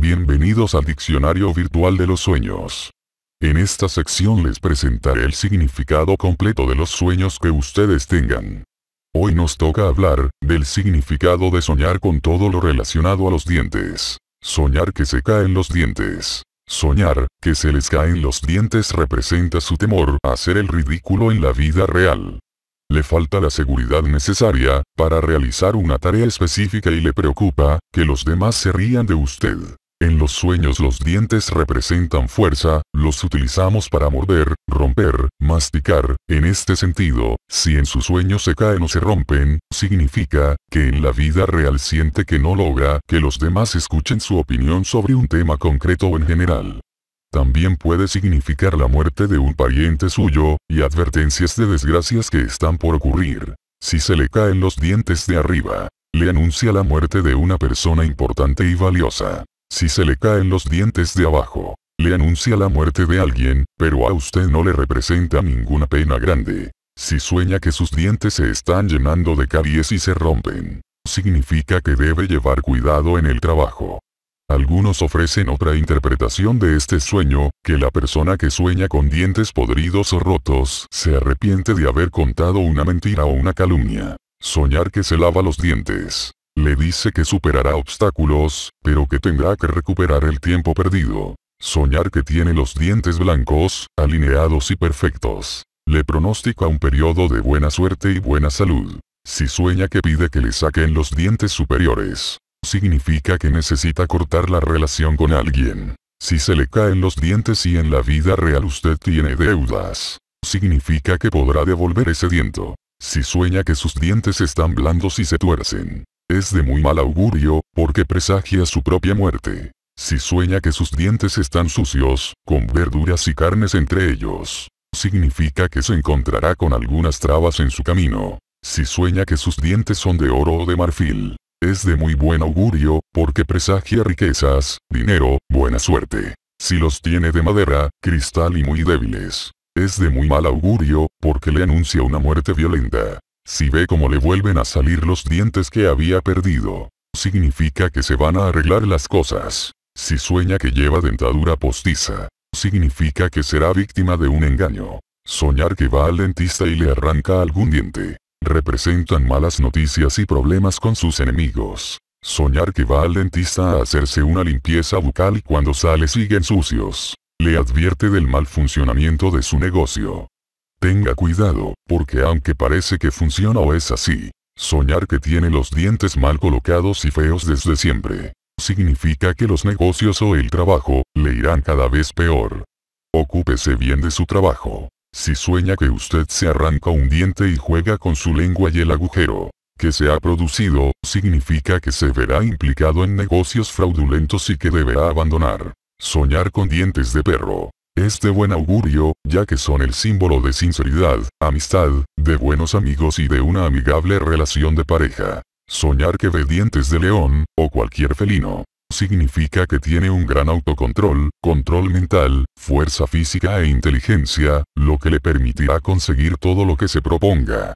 Bienvenidos al Diccionario Virtual de los Sueños. En esta sección les presentaré el significado completo de los sueños que ustedes tengan. Hoy nos toca hablar, del significado de soñar con todo lo relacionado a los dientes. Soñar que se caen los dientes. Soñar, que se les caen los dientes representa su temor a hacer el ridículo en la vida real. Le falta la seguridad necesaria, para realizar una tarea específica y le preocupa, que los demás se rían de usted. En los sueños los dientes representan fuerza, los utilizamos para morder, romper, masticar. En este sentido, si en su sueño se caen o se rompen, significa que en la vida real siente que no logra que los demás escuchen su opinión sobre un tema concreto o en general. También puede significar la muerte de un pariente suyo, y advertencias de desgracias que están por ocurrir. Si se le caen los dientes de arriba, le anuncia la muerte de una persona importante y valiosa. Si se le caen los dientes de abajo, le anuncia la muerte de alguien, pero a usted no le representa ninguna pena grande. Si sueña que sus dientes se están llenando de caries y se rompen, significa que debe llevar cuidado en el trabajo. Algunos ofrecen otra interpretación de este sueño, que la persona que sueña con dientes podridos o rotos se arrepiente de haber contado una mentira o una calumnia. Soñar que se lava los dientes le dice que superará obstáculos, pero que tendrá que recuperar el tiempo perdido. Soñar que tiene los dientes blancos, alineados y perfectos. Le pronostica un periodo de buena suerte y buena salud. Si sueña que pide que le saquen los dientes superiores, significa que necesita cortar la relación con alguien. Si se le caen los dientes y en la vida real usted tiene deudas, significa que podrá devolver ese diento. Si sueña que sus dientes están blandos y se tuercen, es de muy mal augurio, porque presagia su propia muerte. Si sueña que sus dientes están sucios, con verduras y carnes entre ellos, significa que se encontrará con algunas trabas en su camino. Si sueña que sus dientes son de oro o de marfil, es de muy buen augurio, porque presagia riquezas, dinero, buena suerte. Si los tiene de madera, cristal y muy débiles, es de muy mal augurio, porque le anuncia una muerte violenta. Si ve cómo le vuelven a salir los dientes que había perdido, significa que se van a arreglar las cosas. Si sueña que lleva dentadura postiza, significa que será víctima de un engaño. Soñar que va al dentista y le arranca algún diente, representan malas noticias y problemas con sus enemigos. Soñar que va al dentista a hacerse una limpieza bucal y cuando sale siguen sucios, le advierte del mal funcionamiento de su negocio. Tenga cuidado, porque aunque parece que funciona o es así, soñar que tiene los dientes mal colocados y feos desde siempre, significa que los negocios o el trabajo, le irán cada vez peor. Ocúpese bien de su trabajo. Si sueña que usted se arranca un diente y juega con su lengua y el agujero que se ha producido, significa que se verá implicado en negocios fraudulentos y que deberá abandonar. Soñar con dientes de perro, es de buen augurio, ya que son el símbolo de sinceridad, amistad, de buenos amigos y de una amigable relación de pareja. Soñar que ve dientes de león, o cualquier felino, significa que tiene un gran autocontrol, control mental, fuerza física e inteligencia, lo que le permitirá conseguir todo lo que se proponga.